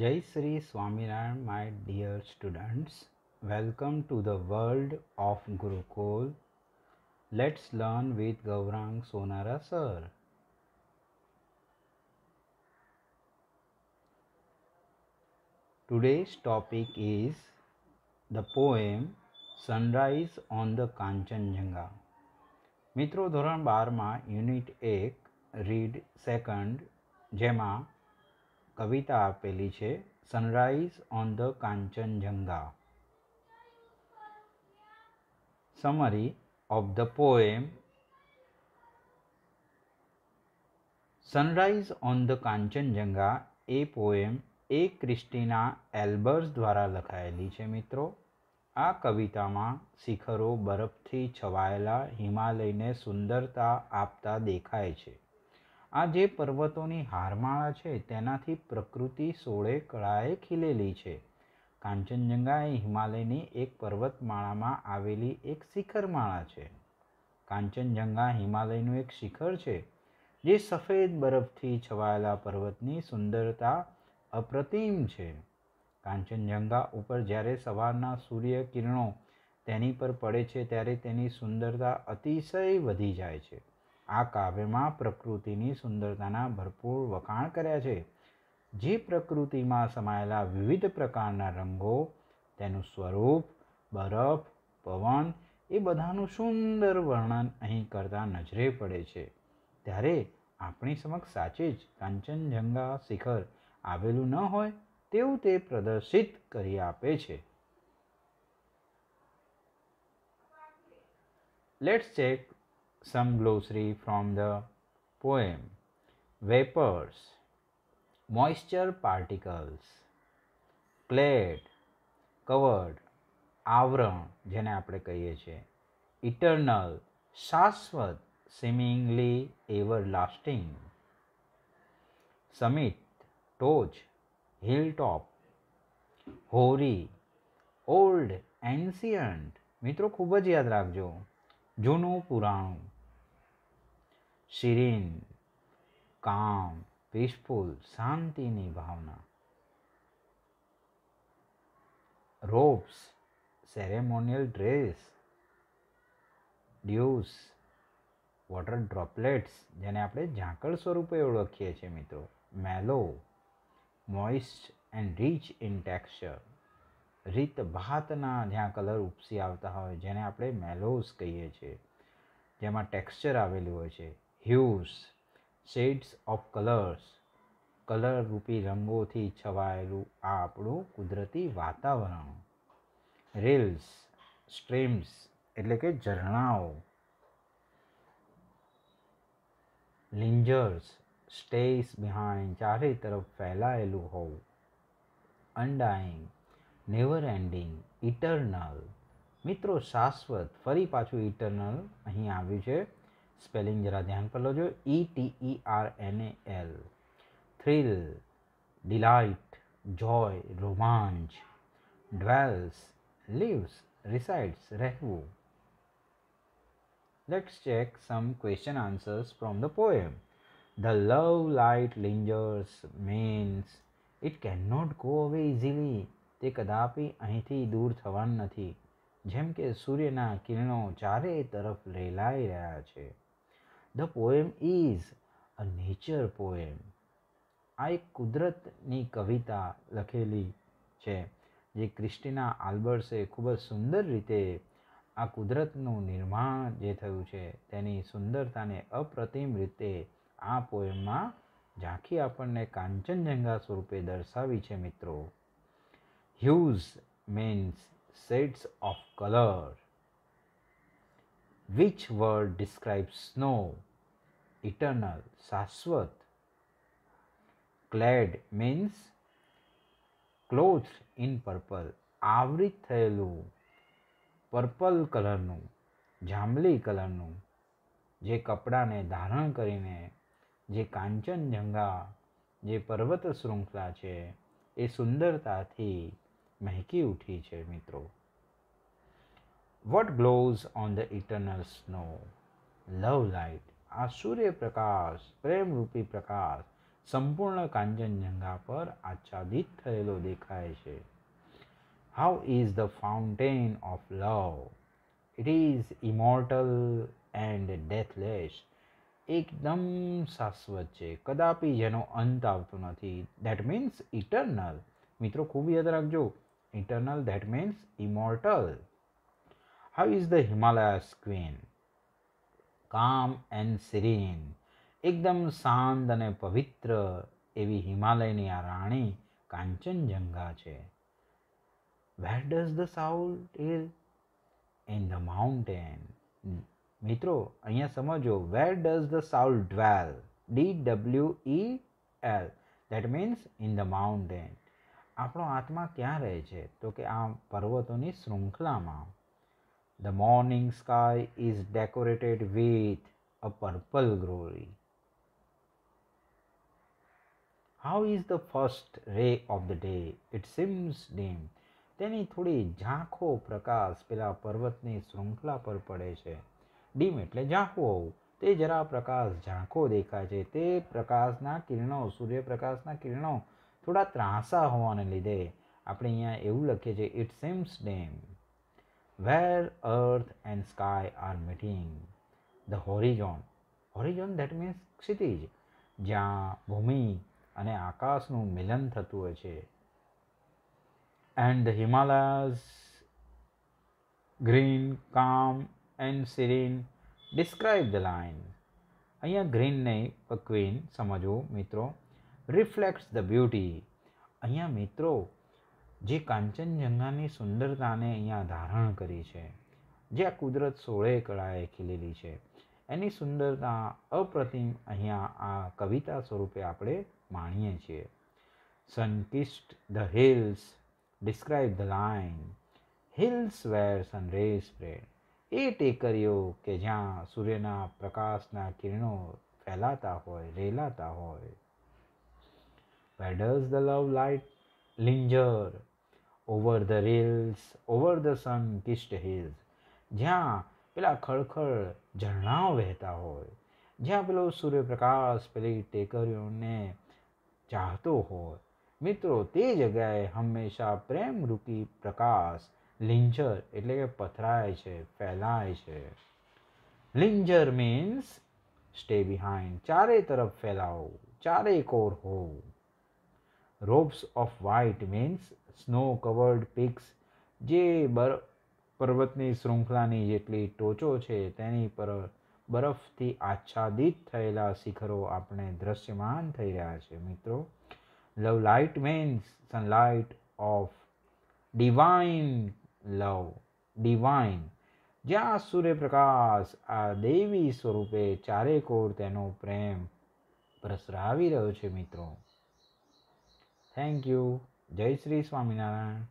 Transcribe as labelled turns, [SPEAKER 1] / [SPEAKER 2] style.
[SPEAKER 1] Jai Sri Swaminarayan, my dear students. Welcome to the world of Gurukul. Let's learn with Gaurang Sonara sir. Today's topic is the poem Sunrise on the Kanchenjunga મિત્રો ધોરણ બારમાં unit એક read second જેમાં કવિતા આપેલી છે Sunrise on the Kanchenjunga summary of the poem Sunrise on the Kanchenjunga એ poem એ ક્રિસ્ટીના એલ્બર્સ દ્વારા લખાયેલી છે મિત્રો આ કવિતામાં શિખરો બરફથી છવાયેલા હિમાલયને સુંદરતા આપતા દેખાય છે આ જે પર્વતોની હારમાળા છે તેનાથી પ્રકૃતિ સોળે કળાએ ખીલેલી છે કાંચનજંઘા એ હિમાલયની એક પર્વતમાળામાં આવેલી એક શિખરમાળા છે કાંચનજંઘા હિમાલયનું એક શિખર છે જે સફેદ બરફથી છવાયેલા પર્વતની સુંદરતા અપ્રતિમ છે કાંચનજંઘા ઉપર જ્યારે સવારના સૂર્યકિરણો તેની પર પડે છે ત્યારે તેની સુંદરતા અતિશય વધી જાય છે આ કાવ્યમાં પ્રકૃતિની સુંદરતાના ભરપૂર વખાણ કર્યા છે જે પ્રકૃતિમાં સમાયેલા વિવિધ પ્રકારના રંગો તેનું સ્વરૂપ બરફ પવન એ બધાનું સુંદર વર્ણન અહીં કરતાં નજરે પડે છે ત્યારે આપણી સમક્ષ સાચે જ કાંચનજંગા શિખર આવેલું ન હોય તેવું તે પ્રદર્શિત કરી આપે છે let's check some glossary from the poem vapors moisture particles clad covered આવરણ જેને આપણે કહીએ છીએ ઇટર્નલ શાશ્વત સિમિંગલી એવર લાસ્ટિંગ સમિટ ટોચ hill top hoary old ancient મિત્રો ખૂબ જ યાદ રાખજો જૂનું પુરાણું શિરીન કામ પીસફુલ શાંતિની ભાવના robes ceremonial dress dews water droplets જેને આપણે ઝાંકળ સ્વરૂપે ઓળખીએ છીએ મિત્રો mellow moist and rich in texture રીત ભાતના જ્યાં કલર ઉપસી આવતા હોય જેને આપણે મેલોઝ કહીએ છીએ જેમાં ટેક્સચર આવેલું હોય છે હ્યુઝ શેડ્સ ઓફ કલર્સ કલરરૂપી રંગોથી છવાયેલું આ આપણું કુદરતી વાતાવરણ રિલ્સ સ્ટ્રીમ્સ એટલે કે ઝરણાઓ લિંજર્સ સ્ટેસ બિહાઇન્ડ ચારે તરફ ફેલાયેલું હોવું અનડાઈંગ નેવર એન્ડિંગ ઇટરનલ મિત્રો શાશ્વત ફરી પાછું ઇટરનલ અહીં આવ્યું છે સ્પેલિંગ જરા ધ્યાન પર લેજો E T E R N A L thrill delight joy રોમાંચ ડ્વેલ્સ લીવ્સ resides રહેવું let's check some question answers from the poem the love light lingers means it cannot go away easily તે કદાપી અહીંથી દૂર થવાનું નથી જેમ કે સૂર્યના કિરણો ચારે તરફ રેલાઈ રહ્યા છે the poem is a nature poem આ એક કુદરતની કવિતા લખેલી છે જે ક્રિસ્ટિના આલ્બર્ટ્સે ખૂબ જ સુંદર રીતે આ કુદરતનું નિર્માણ જે થયું છે તેની સુંદરતાને અપ્રતિમ રીતે આ પોએમમાં ઝાંખી આપણને કાંચનજંગા સ્વરૂપે દર્શાવી છે મિત્રો hues means sets of colour Which word describes snow eternal શાશ્વત clad means cloth in purple આવૃત થયેલું પર્પલ કલરનું જાંબલી કલરનું જે કપડાને ધારણ કરીને જે કાંચનજંગા જે પર્વત શૃંખલા છે એ સુંદરતાથી મહેકી ઉઠી છે મિત્રો what glows on the eternal snow love light આ સૂર્યપ્રકાશ પ્રેમરૂપી પ્રકાશ સંપૂર્ણ કાંચનજંઘા પર આચ્છાદિત થયેલો દેખાય છે how is the fountain of love it is immortal and deathless એકદમ શાશ્વત છે કદાપી જેનો અંત આવતો નથી ધેટ મીન્સ ઇટર્નલ મિત્રો ખૂબ યાદ રાખજો eternal that means immortal How is the Himalayas queen? Calm and serene એકદમ શાંત અને પવિત્ર એવી હિમાલયની આ રાણી કાંચનજંગા છે where does the soul is in the mountain મિત્રો અહીંયા સમજો where does the soul dwell D W E L that means in the mountain આપણો આત્મા ક્યાં રહે છે તો કે આ પર્વતોની શૃંખલામાં The morning sky is decorated with a purple glory. How is the first ray of the day? It seems dim. તેની થોડી ઝાંખો પ્રકાશ પેલા પર્વતની શૃંખલા પર પડે છે ડીમ એટલે ઝાંખો હોવું તે જરા પ્રકાશ ઝાંખો દેખાય છે તે પ્રકાશના કિરણો સૂર્યપ્રકાશના કિરણો થોડા ત્રાંસા હોવાને લીધે આપણે અહીંયા એવું લખીએ છીએ ઇટ સીમ્સ ડેમ where earth and sky are meeting the horizon horizon that means ક્ષિતિજ જ્યાં ભૂમિ અને આકાશનું મિલન થતું હોય છે and the Himalayas green calm and serene describe the line અહીંયા ગ્રીન નહીં પણ ક્વીન સમજવું મિત્રો રિફ્લેક્ટ્સ ધ બ્યુટી અહીંયા મિત્રો જે કાંચનજંઘાની સુંદરતાને અહીંયા ધારણ કરી છે જે આ કુદરત સોળે કળાએ ખીલેલી છે એની સુંદરતા અપ્રતિમ અહીંયા આ કવિતા સ્વરૂપે આપણે માણીએ છીએ sunkissed the hills describe the line hills where sun rays એ ટેકરીઓ કે જ્યાં સૂર્યના પ્રકાશના કિરણો ફેલાતા હોય રેલાતા હોય where does love light linger over the rills over the sun kissed hills જ્યાં પેલા ખળખળ ઝરણાઓ વહેતા હોય જ્યાં પેલો સૂર્યપ્રકાશ પેલી ટેકરીઓને ચાહતો હોય મિત્રો તે જગ્યાએ હંમેશા પ્રેમરૂપી પ્રકાશ લિંજર એટલે કે પથરાય છે ફેલાય છે લિંજર મીન્સ સ્ટે બિહાઇન્ડ ચારે તરફ ફેલાવો ચારે કોર હોવું ropes of white means snow covered peaks જે બર પર્વતની શૃંખલાની જેટલી ટોચો છે તેની પર બરફથી આચ્છાદિત થયેલા શિખરો આપણે દ્રશ્યમાન થઈ રહ્યા છે મિત્રો love light means sunlight of divine love divine જ્યાં સૂર્યપ્રકાશ આ દેવી સ્વરૂપે ચારેકોર તેનો પ્રેમ પ્રસરાવી રહ્યો છે મિત્રો થેન્ક યુ જય શ્રી સ્વામિનારાયણ